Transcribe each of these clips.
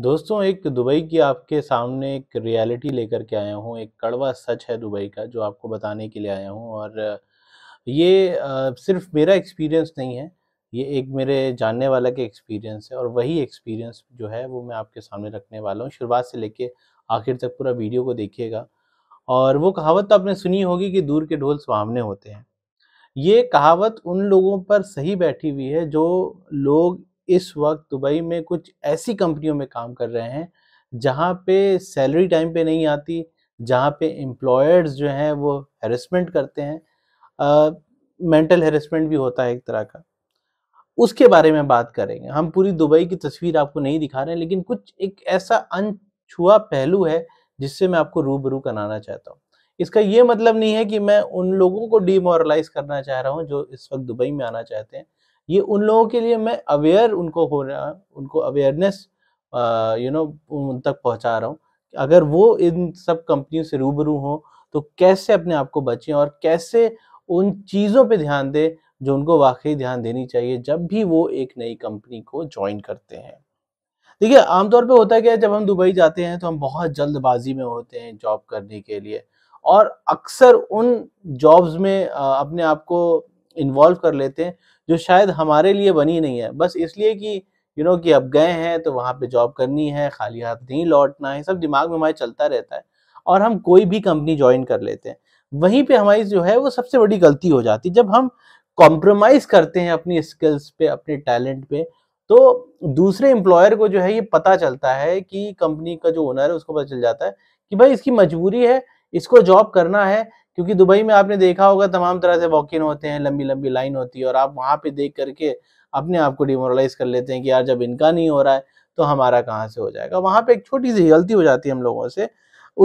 दोस्तों एक दुबई की आपके सामने एक रियलिटी लेकर के आया हूँ एक कड़वा सच है दुबई का जो आपको बताने के लिए आया हूँ और ये सिर्फ मेरा एक्सपीरियंस नहीं है ये एक मेरे जानने वाला के एक्सपीरियंस है और वही एक्सपीरियंस जो है वो मैं आपके सामने रखने वाला हूँ शुरुआत से लेके आखिर तक पूरा वीडियो को देखिएगा और वो कहावत तो आपने सुनी होगी कि दूर के ढोल सामने होते हैं ये कहावत उन लोगों पर सही बैठी हुई है जो लोग इस वक्त दुबई में कुछ ऐसी कंपनियों में काम कर रहे हैं जहाँ पे सैलरी टाइम पे नहीं आती जहाँ पे एम्प्लॉयर्स जो हैं वो हेरसमेंट करते हैं मेंटल हेरसमेंट भी होता है एक तरह का उसके बारे में बात करेंगे हम पूरी दुबई की तस्वीर आपको नहीं दिखा रहे हैं लेकिन कुछ एक ऐसा अनछुआ पहलू है जिससे मैं आपको रूबरू कराना चाहता हूँ इसका ये मतलब नहीं है कि मैं उन लोगों को डीमोरलाइज करना चाह रहा हूँ जो इस वक्त दुबई में आना चाहते हैं ये उन लोगों के लिए मैं अवेयर उनको हो रहा उनको अवेयरनेस यू नो उन तक पहुँचा रहा हूँ अगर वो इन सब कंपनियों से रूबरू हों तो कैसे अपने आप को बचें और कैसे उन चीज़ों पे ध्यान दें जो उनको वाकई ध्यान देनी चाहिए जब भी वो एक नई कंपनी को ज्वाइन करते हैं देखिए आमतौर पे होता क्या है जब हम दुबई जाते हैं तो हम बहुत जल्दबाजी में होते हैं जॉब करने के लिए और अक्सर उन जॉब्स में अपने आप को इन्वॉल्व कर लेते हैं जो शायद हमारे लिए बनी नहीं है बस इसलिए कि यू नो कि अब गए हैं तो वहाँ पे जॉब करनी है खाली हाथ नहीं लौटना है सब दिमाग में हमारे चलता रहता है और हम कोई भी कंपनी ज्वाइन कर लेते हैं वहीं पे हमारी जो है वो सबसे बड़ी गलती हो जाती है जब हम कॉम्प्रोमाइज़ करते हैं अपनी स्किल्स पे अपने टैलेंट पे तो दूसरे एम्प्लॉयर को जो है ये पता चलता है कि कंपनी का जो ओनर है उसको पता चल जाता है कि भाई इसकी मजबूरी है इसको जॉब करना है क्योंकि दुबई में आपने देखा होगा तमाम तरह से वॉक इन होते हैं लंबी लंबी लाइन होती है और आप वहाँ पे देख करके अपने आप को डिमोरलाइज कर लेते हैं कि यार जब इनका नहीं हो रहा है तो हमारा कहाँ से हो जाएगा वहाँ पे एक छोटी सी गलती हो जाती है हम लोगों से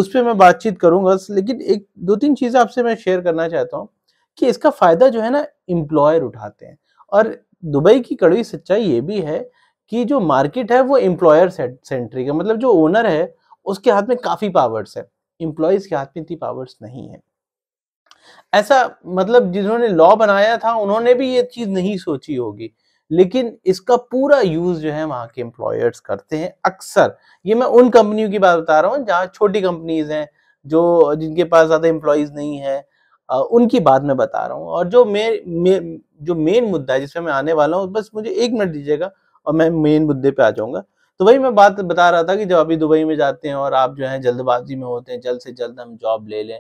उस पर मैं बातचीत करूंगा लेकिन एक दो तीन चीज़ें आपसे मैं शेयर करना चाहता हूँ कि इसका फ़ायदा जो है ना एम्प्लॉयर उठाते हैं और दुबई की कड़वी सच्चाई ये भी है कि जो मार्केट है वो एम्प्लॉयर सेंट्रिक है मतलब जो ओनर है उसके हाथ में काफ़ी पावर्स है एम्प्लॉयज़ के हाथ में इतनी पावर्स नहीं है ऐसा मतलब जिन्होंने लॉ बनाया था उन्होंने भी ये चीज़ नहीं सोची होगी लेकिन इसका पूरा यूज़ जो है वहाँ के एम्प्लॉयर्स करते हैं अक्सर ये मैं उन कंपनियों की बात बता रहा हूँ जहाँ छोटी कंपनीज़ हैं जो जिनके पास ज़्यादा एम्प्लॉयज़ नहीं है उनकी बात मैं बता रहा हूँ और जो मेन जो मेन मुद्दा है जिसमें मैं आने वाला हूँ बस मुझे एक मिनट दीजिएगा और मैं मेन मुद्दे पे आ जाऊँगा तो वही मैं बात बता रहा था कि जब अभी दुबई में जाते हैं और आप जो है जल्दबाजी में होते हैं जल्द से जल्द हम जॉब ले लें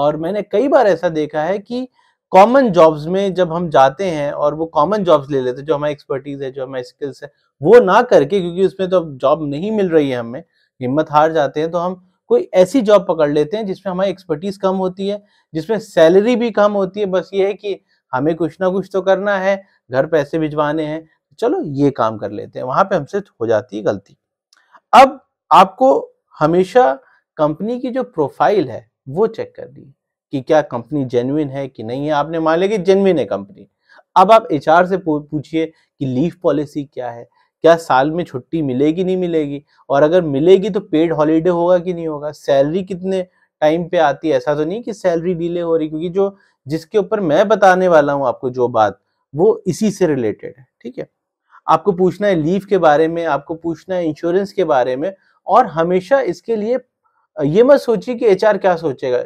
और मैंने कई बार ऐसा देखा है कि कॉमन जॉब्स में जब हम जाते हैं और वो कॉमन जॉब्स ले लेते हैं जो हमारी एक्सपर्टीज है जो हमारी स्किल्स है वो ना करके क्योंकि उसमें तो अब जॉब नहीं मिल रही है हमें हिम्मत हार जाते हैं तो हम कोई ऐसी जॉब पकड़ लेते हैं जिसमें हमारी एक्सपर्टीज कम होती है जिसमें सैलरी भी कम होती है बस ये है कि हमें कुछ ना कुछ तो करना है घर पैसे भिजवाने हैं चलो ये काम कर लेते हैं वहां पे हमसे हो जाती है गलती अब आपको हमेशा कंपनी की जो प्रोफाइल है वो चेक कर दी कि क्या कंपनी जेन्यन है कि नहीं है आपने मान लिया कि जेन्युइन है कंपनी अब आप एच से पूछिए कि लीव पॉलिसी क्या है क्या साल में छुट्टी मिलेगी नहीं मिलेगी और अगर मिलेगी तो पेड हॉलीडे होगा कि नहीं होगा सैलरी कितने टाइम पे आती है ऐसा तो नहीं कि सैलरी डिले हो रही क्योंकि जो जिसके ऊपर मैं बताने वाला हूँ आपको जो बात वो इसी से रिलेटेड है ठीक है आपको पूछना है लीव के बारे में आपको पूछना है इंश्योरेंस के बारे में और हमेशा इसके लिए ये मत सोचिए कि एचआर क्या सोचेगा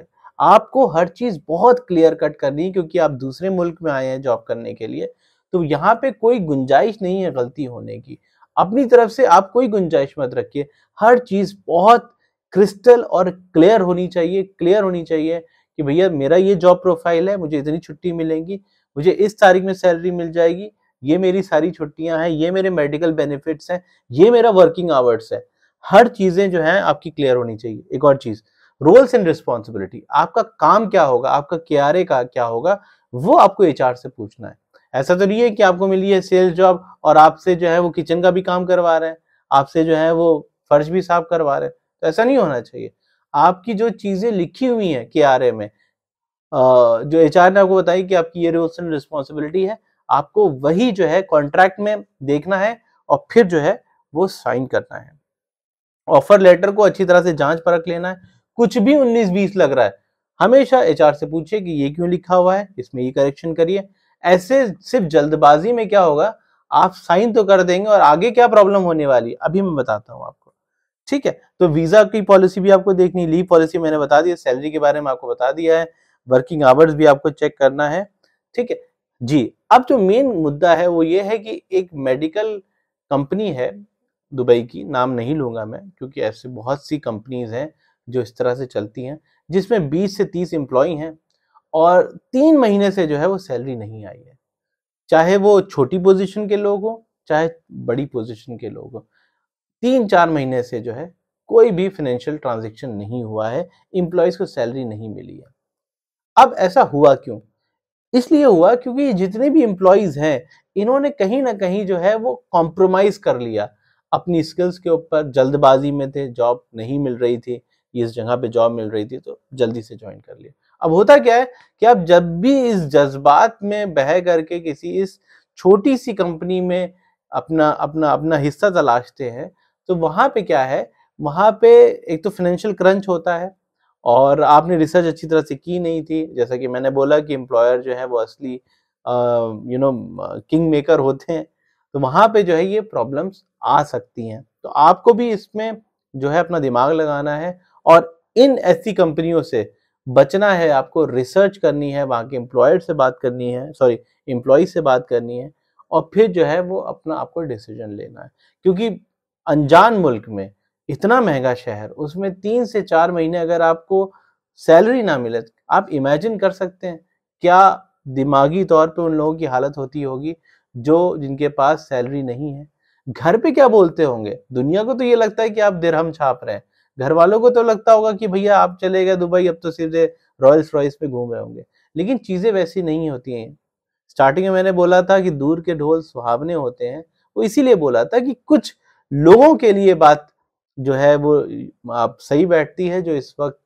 आपको हर चीज़ बहुत क्लियर कट करनी है क्योंकि आप दूसरे मुल्क में आए हैं जॉब करने के लिए तो यहाँ पे कोई गुंजाइश नहीं है गलती होने की अपनी तरफ से आप कोई गुंजाइश मत रखिए हर चीज़ बहुत क्रिस्टल और क्लियर होनी चाहिए क्लियर होनी चाहिए कि भैया मेरा ये जॉब प्रोफाइल है मुझे इतनी छुट्टी मिलेंगी मुझे इस तारीख में सैलरी मिल जाएगी ये मेरी सारी छुट्टियां हैं ये मेरे मेडिकल बेनिफिट्स हैं ये मेरा वर्किंग आवर्स है हर चीज़ें जो है आपकी क्लियर होनी चाहिए एक और चीज़ रोल्स एंड रिस्पॉन्सिबिलिटी आपका काम क्या होगा आपका क्यारे का क्या होगा वो आपको एच से पूछना है ऐसा तो नहीं है कि आपको मिली है सेल्स जॉब और आपसे जो है वो किचन का भी काम करवा रहे हैं आपसे जो है वो फर्श भी साफ करवा रहे हैं तो ऐसा नहीं होना चाहिए आपकी जो चीज़ें लिखी हुई हैं के में जो एच ने आपको बताई कि आपकी ये रोल्स एंड रिस्पॉन्सिबिलिटी है आपको वही जो है कॉन्ट्रैक्ट में देखना है और फिर जो है वो साइन करना है ऑफर लेटर को अच्छी तरह से जांच परख लेना है कुछ भी 19-20 लग रहा है हमेशा एचआर से पूछिए कि ये क्यों लिखा हुआ है इसमें ये करेक्शन करिए ऐसे सिर्फ जल्दबाजी में क्या होगा आप साइन तो कर देंगे और आगे क्या प्रॉब्लम होने वाली है अभी मैं बताता हूँ आपको ठीक है तो वीजा की पॉलिसी भी आपको देखनी लीव पॉलिसी मैंने बता दी सैलरी के बारे में आपको बता दिया है वर्किंग आवर्स भी आपको चेक करना है ठीक है जी अब जो मेन मुद्दा है वो ये है कि एक मेडिकल कंपनी है दुबई की नाम नहीं लूंगा मैं क्योंकि ऐसे बहुत सी कंपनीज हैं जो इस तरह से चलती हैं जिसमें 20 से 30 एम्प्लॉय हैं और तीन महीने से जो है वो सैलरी नहीं आई है चाहे वो छोटी पोजीशन के लोग हों चाहे बड़ी पोजीशन के लोग हों तीन चार महीने से जो है कोई भी फाइनेंशियल ट्रांजेक्शन नहीं हुआ है एम्प्लॉयज़ को सैलरी नहीं मिली है अब ऐसा हुआ क्यों इसलिए हुआ क्योंकि जितने भी एम्प्लॉयज हैं इन्होंने कहीं ना कहीं जो है वो कॉम्प्रोमाइज कर लिया अपनी स्किल्स के ऊपर जल्दबाजी में थे जॉब नहीं मिल रही थी इस जगह पे जॉब मिल रही थी तो जल्दी से ज्वाइन कर लिया अब होता क्या है कि आप जब भी इस जज्बात में बह करके किसी इस छोटी सी कंपनी में अपना अपना अपना हिस्सा तलाशते हैं तो वहाँ पे क्या है वहाँ पे एक तो फाइनेंशियल क्रंच होता है और आपने रिसर्च अच्छी तरह से की नहीं थी जैसा कि मैंने बोला कि एम्प्लॉयर जो है वो असली यू नो किंग मेकर होते हैं तो वहाँ पे जो है ये प्रॉब्लम्स आ सकती हैं तो आपको भी इसमें जो है अपना दिमाग लगाना है और इन ऐसी कंपनियों से बचना है आपको रिसर्च करनी है वहाँ के एम्प्लॉयर से बात करनी है सॉरी एम्प्लॉय से बात करनी है और फिर जो है वो अपना आपको डिसीजन लेना है क्योंकि अनजान मुल्क में इतना महंगा शहर उसमें तीन से चार महीने अगर आपको सैलरी ना मिले आप इमेजिन कर सकते हैं क्या दिमागी तौर पे उन लोगों की हालत होती होगी जो जिनके पास सैलरी नहीं है घर पे क्या बोलते होंगे दुनिया को तो ये लगता है कि आप दिरहम छाप रहे हैं घर वालों को तो लगता होगा कि भैया आप चले गए दुबई अब तो सीधे रॉयल्स रॉयस पे घूम रहे होंगे लेकिन चीज़ें वैसी नहीं होती हैं स्टार्टिंग में मैंने बोला था कि दूर के ढोल सुहावने होते हैं वो इसीलिए बोला था कि कुछ लोगों के लिए बात जो है वो आप सही बैठती है जो इस वक्त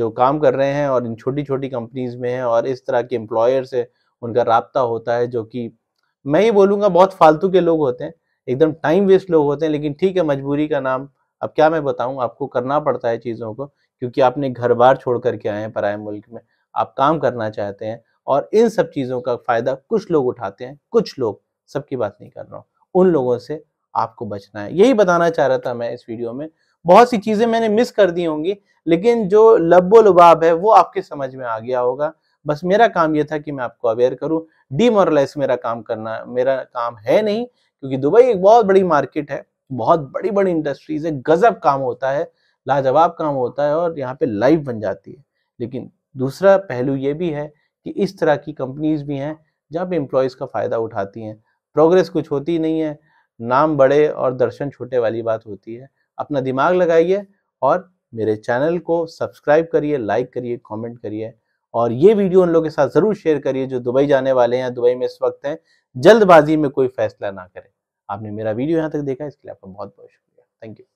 जो काम कर रहे हैं और इन छोटी छोटी कंपनीज में हैं और इस तरह के एम्प्लॉयर से उनका रबता होता है जो कि मैं ही बोलूँगा बहुत फालतू के लोग होते हैं एकदम टाइम वेस्ट लोग होते हैं लेकिन ठीक है मजबूरी का नाम अब क्या मैं बताऊँ आपको करना पड़ता है चीज़ों को क्योंकि आपने घर बार छोड़ करके आए हैं पराए मुल्क में आप काम करना चाहते हैं और इन सब चीज़ों का फ़ायदा कुछ लोग उठाते हैं कुछ लोग सबकी बात नहीं कर रहा हूँ उन लोगों से आपको बचना है यही बताना चाह रहा था मैं इस वीडियो में बहुत सी चीज़ें मैंने मिस कर दी होंगी लेकिन जो लब्बो लुबाब है वो आपके समझ में आ गया होगा बस मेरा काम यह था कि मैं आपको अवेयर करूँ डीमोरलाइज मेरा काम करना मेरा काम है नहीं क्योंकि दुबई एक बहुत बड़ी मार्केट है बहुत बड़ी बड़ी इंडस्ट्रीज है गजब काम होता है लाजवाब काम होता है और यहाँ पे लाइफ बन जाती है लेकिन दूसरा पहलू ये भी है कि इस तरह की कंपनीज भी हैं जहाँ पे एम्प्लॉयज़ का फ़ायदा उठाती हैं प्रोग्रेस कुछ होती नहीं है नाम बड़े और दर्शन छोटे वाली बात होती है अपना दिमाग लगाइए और मेरे चैनल को सब्सक्राइब करिए लाइक करिए कमेंट करिए और ये वीडियो उन लोगों के साथ ज़रूर शेयर करिए जो दुबई जाने वाले हैं दुबई में इस वक्त हैं जल्दबाजी में कोई फैसला ना करें आपने मेरा वीडियो यहाँ तक देखा इसके लिए आपका बहुत बहुत शुक्रिया थैंक यू